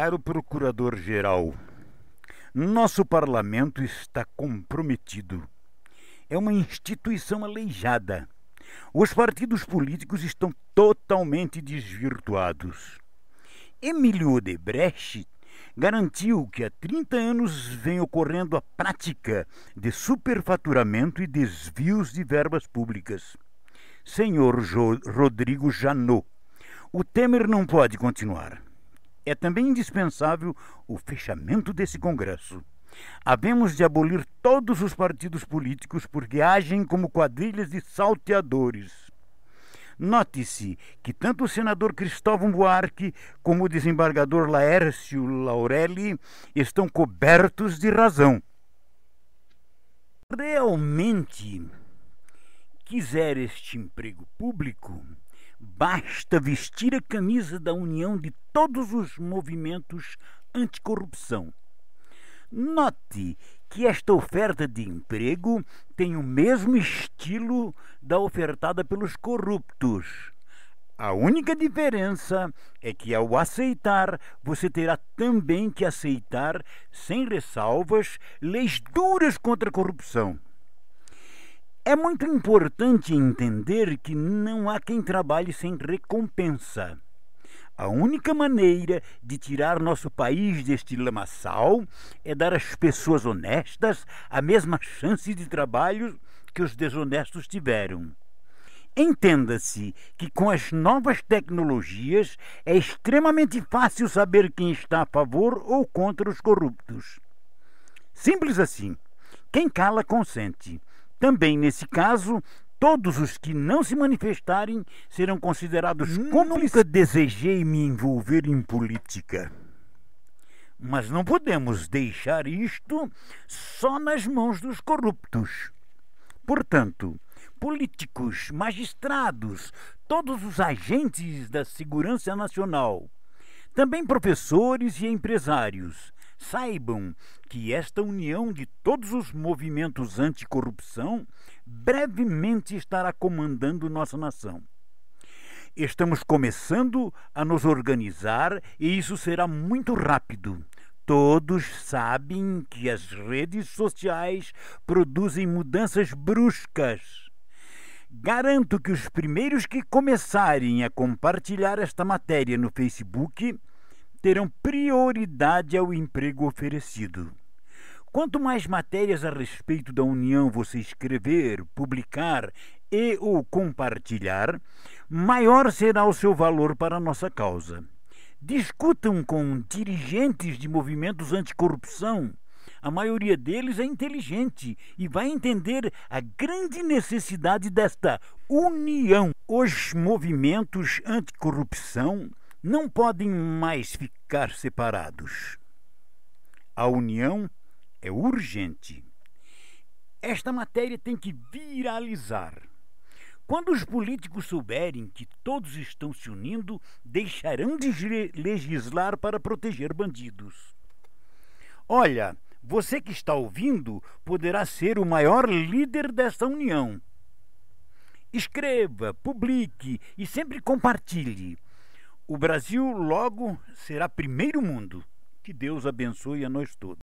Caro Procurador-Geral, nosso parlamento está comprometido. É uma instituição aleijada. Os partidos políticos estão totalmente desvirtuados. Emílio Odebrecht garantiu que há 30 anos vem ocorrendo a prática de superfaturamento e desvios de verbas públicas. Senhor jo Rodrigo Janot, o Temer não pode continuar é também indispensável o fechamento desse Congresso. Havemos de abolir todos os partidos políticos porque agem como quadrilhas de salteadores. Note-se que tanto o senador Cristóvão Buarque como o desembargador Laércio Laurelli estão cobertos de razão. Realmente quiser este emprego público, Basta vestir a camisa da união de todos os movimentos anticorrupção. Note que esta oferta de emprego tem o mesmo estilo da ofertada pelos corruptos. A única diferença é que, ao aceitar, você terá também que aceitar, sem ressalvas, leis duras contra a corrupção. É muito importante entender que não há quem trabalhe sem recompensa. A única maneira de tirar nosso país deste lamaçal é dar às pessoas honestas a mesma chance de trabalho que os desonestos tiveram. Entenda-se que com as novas tecnologias é extremamente fácil saber quem está a favor ou contra os corruptos. Simples assim. Quem cala consente. Também nesse caso, todos os que não se manifestarem serão considerados cúmplices. Nunca desejei me envolver em política. Mas não podemos deixar isto só nas mãos dos corruptos. Portanto, políticos, magistrados, todos os agentes da segurança nacional, também professores e empresários, Saibam que esta união de todos os movimentos anticorrupção brevemente estará comandando nossa nação. Estamos começando a nos organizar e isso será muito rápido. Todos sabem que as redes sociais produzem mudanças bruscas. Garanto que os primeiros que começarem a compartilhar esta matéria no Facebook terão prioridade ao emprego oferecido. Quanto mais matérias a respeito da União você escrever, publicar e ou compartilhar, maior será o seu valor para a nossa causa. Discutam com dirigentes de movimentos anticorrupção. A maioria deles é inteligente e vai entender a grande necessidade desta união. Os movimentos anticorrupção não podem mais ficar separados. A união é urgente. Esta matéria tem que viralizar. Quando os políticos souberem que todos estão se unindo, deixarão de legislar para proteger bandidos. Olha, você que está ouvindo poderá ser o maior líder desta união. Escreva, publique e sempre compartilhe. O Brasil logo será primeiro mundo. Que Deus abençoe a nós todos.